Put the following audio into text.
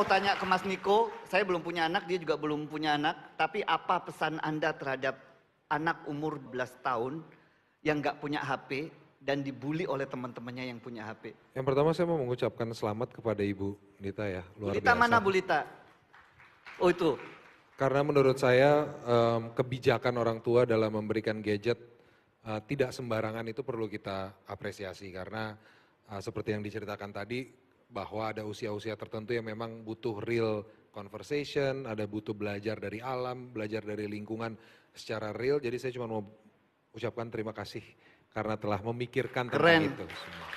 mau tanya ke Mas Niko, saya belum punya anak, dia juga belum punya anak. Tapi apa pesan Anda terhadap anak umur 11 tahun yang nggak punya HP dan dibully oleh teman-temannya yang punya HP? Yang pertama saya mau mengucapkan selamat kepada Ibu Nita ya. Luar Bulita biasa. mana Lita? Oh itu. Karena menurut saya um, kebijakan orang tua dalam memberikan gadget uh, tidak sembarangan itu perlu kita apresiasi karena uh, seperti yang diceritakan tadi bahwa ada usia-usia tertentu yang memang butuh real conversation, ada butuh belajar dari alam, belajar dari lingkungan secara real. Jadi saya cuma mau ucapkan terima kasih karena telah memikirkan Keren. itu semua.